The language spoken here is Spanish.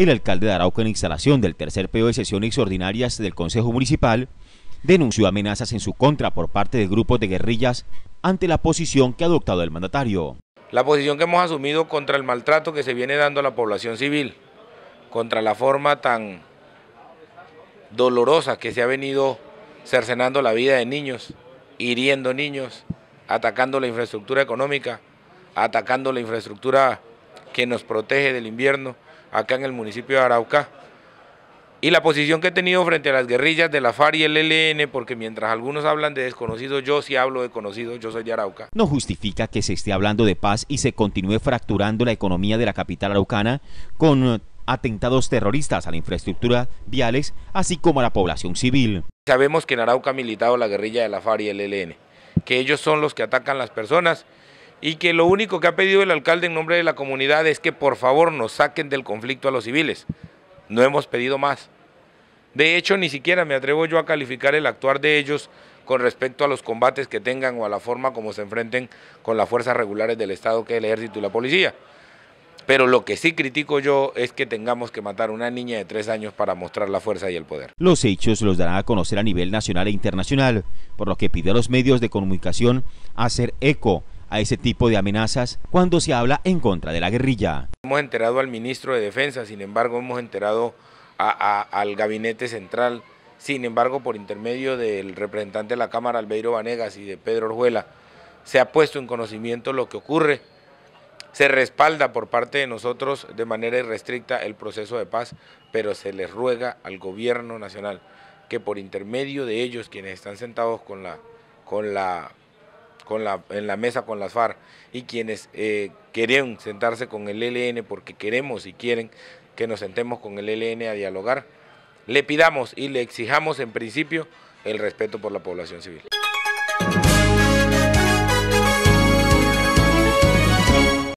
El alcalde de Arauco en instalación del tercer periodo de sesiones ordinarias del Consejo Municipal denunció amenazas en su contra por parte de grupos de guerrillas ante la posición que ha adoptado el mandatario. La posición que hemos asumido contra el maltrato que se viene dando a la población civil, contra la forma tan dolorosa que se ha venido cercenando la vida de niños, hiriendo niños, atacando la infraestructura económica, atacando la infraestructura que nos protege del invierno acá en el municipio de Arauca. Y la posición que he tenido frente a las guerrillas de la FARC y el ELN, porque mientras algunos hablan de desconocidos, yo sí hablo de conocidos, yo soy de Arauca. No justifica que se esté hablando de paz y se continúe fracturando la economía de la capital araucana con atentados terroristas a la infraestructura viales, así como a la población civil. Sabemos que en Arauca ha militado la guerrilla de la FARC y el ELN, que ellos son los que atacan las personas y que lo único que ha pedido el alcalde en nombre de la comunidad es que por favor nos saquen del conflicto a los civiles. No hemos pedido más. De hecho, ni siquiera me atrevo yo a calificar el actuar de ellos con respecto a los combates que tengan o a la forma como se enfrenten con las fuerzas regulares del Estado, que es el ejército y la policía. Pero lo que sí critico yo es que tengamos que matar a una niña de tres años para mostrar la fuerza y el poder. Los hechos los dará a conocer a nivel nacional e internacional, por lo que pide a los medios de comunicación hacer eco a ese tipo de amenazas cuando se habla en contra de la guerrilla. Hemos enterado al ministro de Defensa, sin embargo hemos enterado al gabinete central, sin embargo por intermedio del representante de la Cámara, Albeiro Vanegas, y de Pedro Orjuela, se ha puesto en conocimiento lo que ocurre. Se respalda por parte de nosotros de manera irrestricta el proceso de paz, pero se les ruega al gobierno nacional que por intermedio de ellos, quienes están sentados con la, con la en la mesa con las FARC y quienes eh, querían sentarse con el e ln porque queremos y quieren que nos sentemos con el e ln a dialogar, le pidamos y le exijamos en principio el respeto por la población civil.